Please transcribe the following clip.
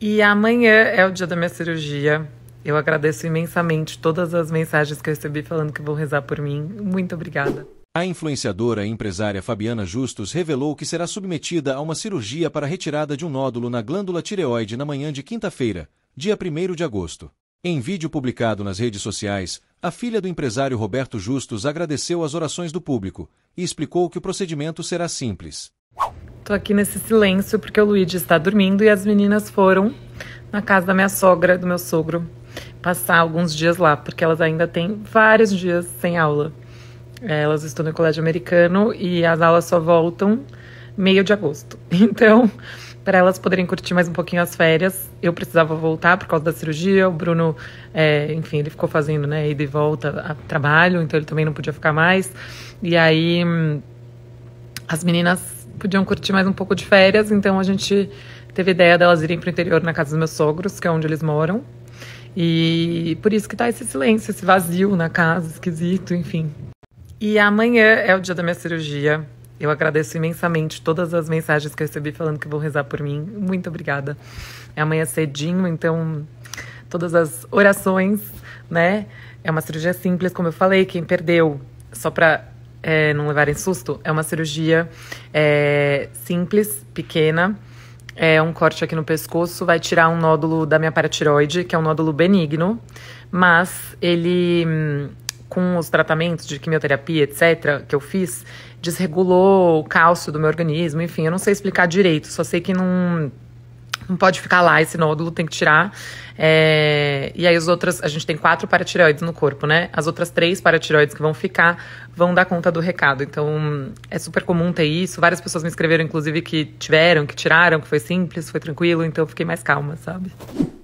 E amanhã é o dia da minha cirurgia. Eu agradeço imensamente todas as mensagens que eu recebi falando que vão rezar por mim. Muito obrigada. A influenciadora e empresária Fabiana Justus revelou que será submetida a uma cirurgia para retirada de um nódulo na glândula tireoide na manhã de quinta-feira, dia 1 de agosto. Em vídeo publicado nas redes sociais, a filha do empresário Roberto Justus agradeceu as orações do público e explicou que o procedimento será simples. Tô aqui nesse silêncio porque o Luigi está dormindo e as meninas foram na casa da minha sogra, do meu sogro, passar alguns dias lá, porque elas ainda têm vários dias sem aula. É, elas estão no colégio americano e as aulas só voltam meio de agosto. Então, para elas poderem curtir mais um pouquinho as férias, eu precisava voltar por causa da cirurgia. O Bruno, é, enfim, ele ficou fazendo, né, ida e volta a trabalho, então ele também não podia ficar mais. E aí, hum, as meninas podiam curtir mais um pouco de férias, então a gente teve a ideia delas irem pro interior na casa dos meus sogros, que é onde eles moram. E por isso que tá esse silêncio, esse vazio na casa, esquisito, enfim. E amanhã é o dia da minha cirurgia. Eu agradeço imensamente todas as mensagens que eu recebi falando que vão rezar por mim. Muito obrigada. É amanhã cedinho, então todas as orações, né? É uma cirurgia simples, como eu falei, quem perdeu, só para é, não levarem susto, é uma cirurgia é, simples, pequena. É um corte aqui no pescoço, vai tirar um nódulo da minha paratiroide, que é um nódulo benigno, mas ele, hum, com os tratamentos de quimioterapia, etc., que eu fiz, desregulou o cálcio do meu organismo, enfim, eu não sei explicar direito, só sei que não. Num não pode ficar lá esse nódulo, tem que tirar. É, e aí as outras, a gente tem quatro paratireoides no corpo, né? As outras três paratireoides que vão ficar vão dar conta do recado. Então é super comum ter isso. Várias pessoas me escreveram, inclusive, que tiveram, que tiraram, que foi simples, foi tranquilo. Então eu fiquei mais calma, sabe?